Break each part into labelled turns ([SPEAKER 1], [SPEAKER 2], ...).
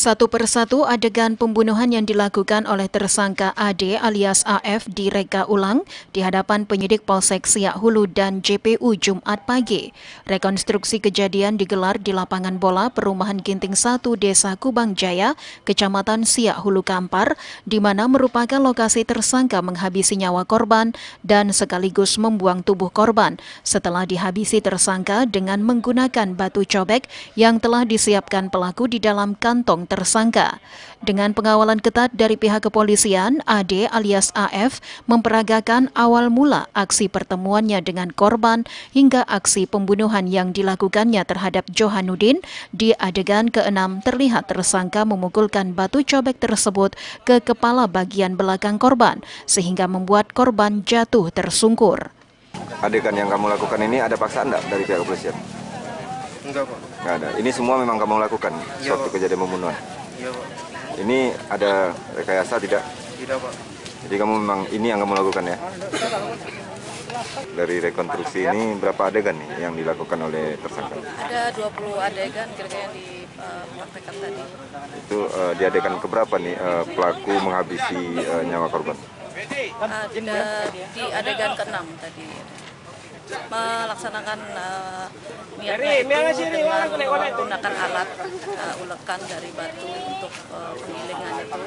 [SPEAKER 1] Satu persatu adegan pembunuhan yang dilakukan oleh tersangka AD alias AF direka ulang di hadapan penyidik Polsek Siak Hulu dan JPU Jumat pagi. Rekonstruksi kejadian digelar di lapangan bola perumahan Ginting 1 Desa Kubang Jaya, Kecamatan Siak Hulu Kampar, di mana merupakan lokasi tersangka menghabisi nyawa korban dan sekaligus membuang tubuh korban setelah dihabisi tersangka dengan menggunakan batu cobek yang telah disiapkan pelaku di dalam kantong tersangka. Dengan pengawalan ketat dari pihak kepolisian, AD alias AF memperagakan awal mula aksi pertemuannya dengan korban hingga aksi pembunuhan yang dilakukannya terhadap Johanuddin di adegan keenam terlihat tersangka memukulkan batu cobek tersebut ke kepala bagian belakang korban sehingga membuat korban jatuh tersungkur.
[SPEAKER 2] Adegan yang kamu lakukan ini ada paksaan enggak dari pihak kepolisian? Enggak, Pak. Enggak ada. Ini semua memang kamu lakukan ya, suatu Pak. kejadian pembunuhan. Iya, Pak. Ini ada rekayasa tidak? Tidak, Pak. Jadi kamu memang ini yang kamu lakukan ya?
[SPEAKER 3] Dari rekonstruksi ini
[SPEAKER 2] berapa adegan nih yang dilakukan oleh tersangka?
[SPEAKER 3] Ada 20 adegan kira-kira yang dipraktekkan uh, tadi.
[SPEAKER 2] Itu uh, di adegan keberapa nih uh, pelaku menghabisi uh, nyawa korban?
[SPEAKER 3] Ada di adegan ke-6 tadi melaksanakan uh, itu dengan menggunakan alat eh, ulekan dari batu untuk uh, penggilingan itu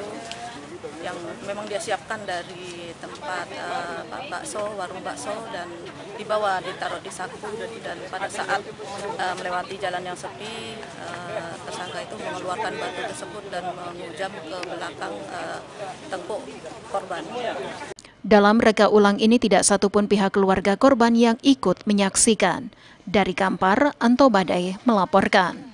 [SPEAKER 3] yang memang dia siapkan dari tempat uh, bakso, warung bakso dan dibawa ditaruh di saku dan pada saat melewati jalan yang sepi uh, tersangka itu mengeluarkan batu tersebut dan menghujam ke belakang uh, tengkuk
[SPEAKER 1] korban. Dalam reka ulang ini tidak satupun pihak keluarga korban yang ikut menyaksikan. Dari Kampar, Anto Badai melaporkan.